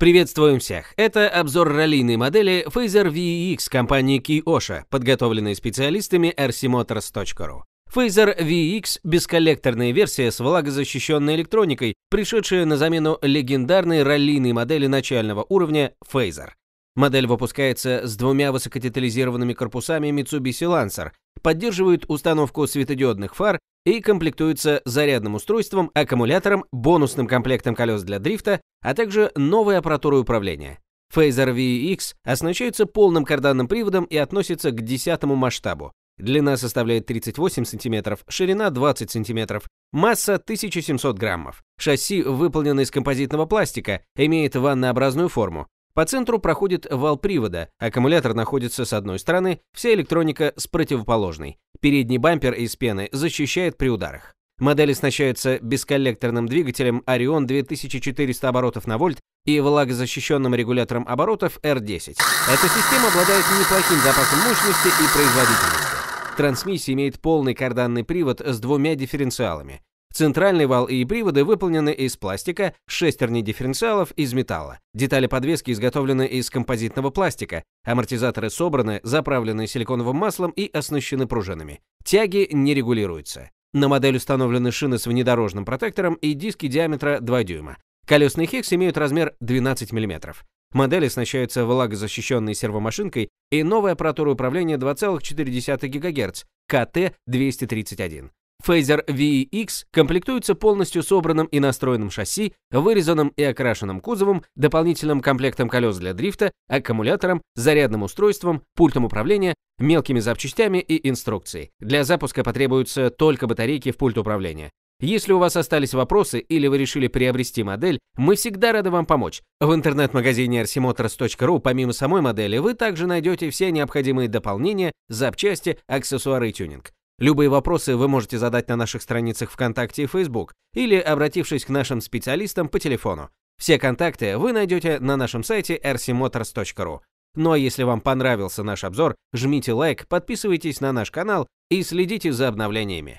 Приветствуем всех! Это обзор раллийной модели Phaser VX e компании Kyosha, подготовленный специалистами rcmotors.ru. Phaser VX e бесколлекторная версия с влагозащищенной электроникой, пришедшая на замену легендарной раллийной модели начального уровня Phaser. Модель выпускается с двумя высокодетализированными корпусами Mitsubishi Lancer, поддерживает установку светодиодных фар и комплектуется зарядным устройством, аккумулятором, бонусным комплектом колес для дрифта, а также новой аппаратурой управления. Phaser VX оснащается полным карданным приводом и относится к десятому масштабу. Длина составляет 38 см, ширина 20 см, масса 1700 граммов. Шасси выполнено из композитного пластика, имеет ваннообразную форму. По центру проходит вал привода, аккумулятор находится с одной стороны, вся электроника с противоположной. Передний бампер из пены защищает при ударах. Модель оснащается бесколлекторным двигателем Orion 2400 оборотов на вольт и влагозащищенным регулятором оборотов R10. Эта система обладает неплохим запасом мощности и производительности. Трансмиссия имеет полный карданный привод с двумя дифференциалами. Центральный вал и приводы выполнены из пластика, шестерни дифференциалов из металла. Детали подвески изготовлены из композитного пластика, амортизаторы собраны, заправлены силиконовым маслом и оснащены пружинами. Тяги не регулируются. На модель установлены шины с внедорожным протектором и диски диаметра 2 дюйма. Колесные хекс имеют размер 12 мм. Модели оснащаются влагозащищенной сервомашинкой и новой аппаратурой управления 2,4 ГГц КТ-231. Phaser VEX комплектуется полностью собранным и настроенным шасси, вырезанным и окрашенным кузовом, дополнительным комплектом колес для дрифта, аккумулятором, зарядным устройством, пультом управления, мелкими запчастями и инструкцией. Для запуска потребуются только батарейки в пульт управления. Если у вас остались вопросы или вы решили приобрести модель, мы всегда рады вам помочь. В интернет-магазине rcmotors.ru помимо самой модели вы также найдете все необходимые дополнения, запчасти, аксессуары и тюнинг. Любые вопросы вы можете задать на наших страницах ВКонтакте и Facebook или обратившись к нашим специалистам по телефону. Все контакты вы найдете на нашем сайте rcmotors.ru. Ну а если вам понравился наш обзор, жмите лайк, подписывайтесь на наш канал и следите за обновлениями.